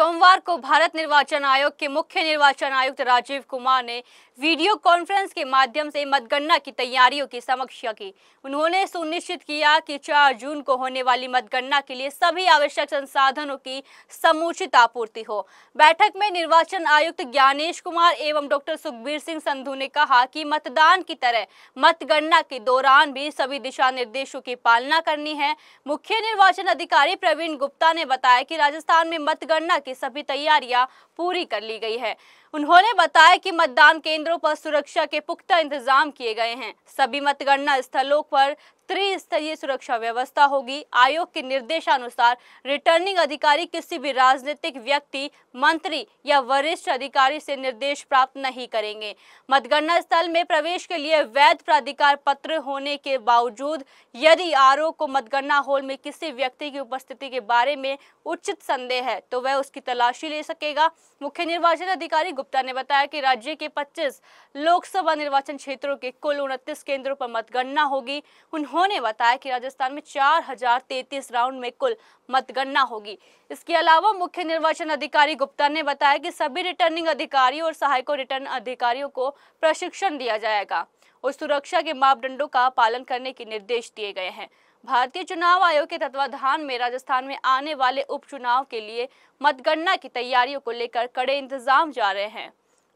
सोमवार को भारत निर्वाचन आयोग के मुख्य निर्वाचन आयुक्त राजीव कुमार ने वीडियो कॉन्फ्रेंस के माध्यम से मतगणना की तैयारियों की समीक्षा की उन्होंने सुनिश्चित किया कि 4 जून को होने वाली मतगणना के लिए सभी आवश्यक संसाधनों की समुचित आपूर्ति हो बैठक में निर्वाचन आयुक्त ज्ञानेश कुमार एवं डॉक्टर सुखबीर सिंह संधू ने कहा कि मतदान की तरह मतगणना के दौरान भी सभी दिशा निर्देशों की पालना करनी है मुख्य निर्वाचन अधिकारी प्रवीण गुप्ता ने बताया कि राजस्थान में मतगणना की सभी तैयारियां पूरी कर ली गई है उन्होंने बताया कि मतदान केंद्र केंद्रों पर सुरक्षा के पुख्ता इंतजाम किए गए हैं सभी मतगणना स्थलों पर त्रिस्तरीय सुरक्षा व्यवस्था होगी आयोग के निर्देशानुसार रिटर्निंग अधिकारी किसी भी राजनीतिक व्यक्ति मंत्री या वरिष्ठ अधिकारी से निर्देश प्राप्त नहीं करेंगे मतगणना स्थल में प्रवेश के लिए वैध प्राधिकार पत्र होने के बावजूद यदि आर को मतगणना हॉल में किसी व्यक्ति की उपस्थिति के बारे में उचित संदेह है तो वह उसकी तलाशी ले सकेगा मुख्य निर्वाचन अधिकारी गुप्ता ने बताया कि राज्य के 25 लोकसभा निर्वाचन क्षेत्रों के कुल उनतीस केंद्रों पर मतगणना होगी उन्होंने उन्होंने बताया कि राजस्थान में चार हजार तैतीस राउंड में कुल मतगणना होगी इसके अलावा मुख्य निर्वाचन अधिकारी गुप्ता ने बताया कि सभी रिटर्निंग अधिकारी और सहायकों रिटर्न अधिकारियों को प्रशिक्षण दिया जाएगा और सुरक्षा के मापदंडों का पालन करने के निर्देश दिए गए हैं भारतीय चुनाव आयोग के तत्वाधान में राजस्थान में आने वाले उपचुनाव के लिए मतगणना की तैयारियों को लेकर कड़े इंतजाम जा रहे हैं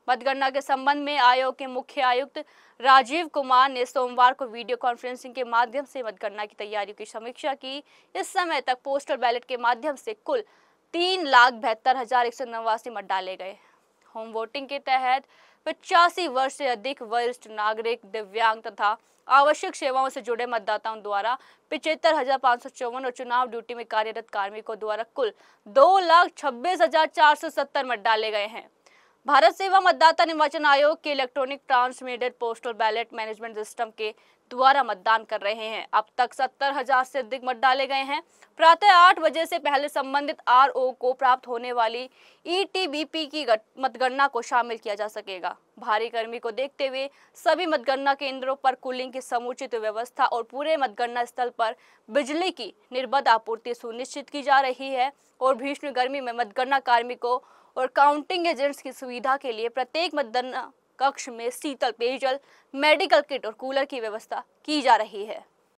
मतगणना के संबंध में आयोग के मुख्य आयुक्त राजीव कुमार ने सोमवार को वीडियो कॉन्फ्रेंसिंग के माध्यम से मतगणना की तैयारियों की समीक्षा की इस समय तक पोस्टल बैलेट के माध्यम से कुल तीन लाख बहत्तर हजार एक सौ नवासी मत डाले गए होम वोटिंग के तहत पचासी वर्ष से अधिक वरिष्ठ नागरिक दिव्यांग तथा आवश्यक सेवाओं से जुड़े मतदाताओं द्वारा पिछहत्तर हजार पाँच सौ चौवन और चुनाव ड्यूटी में कार्यरत कार्मिकों द्वारा कुल दो लाख छब्बीस हजार चार सौ सत्तर मत डाले गए हैं भारत सेवा मतदाता निर्वाचन आयोग के electronic transmitted postal ballot management system के द्वारा मतदान कर रहे हैं अब तक सत्तर हजार से अधिक मत डाले गए हैं प्रातः आठ बजे से पहले संबंधित आरओ को प्राप्त होने वाली ईटीबीपी की मतगणना को शामिल किया जा सकेगा भारी गर्मी को देखते हुए सभी मतगणना केंद्रों पर कूलिंग की समुचित व्यवस्था और पूरे मतगणना स्थल पर बिजली की निर्बध आपूर्ति सुनिश्चित की जा रही है और भीषण गर्मी में मतगणना कार्मिकों और काउंटिंग एजेंट्स की सुविधा के लिए प्रत्येक मतदान कक्ष में शीतल पेयजल मेडिकल किट और कूलर की व्यवस्था की जा रही है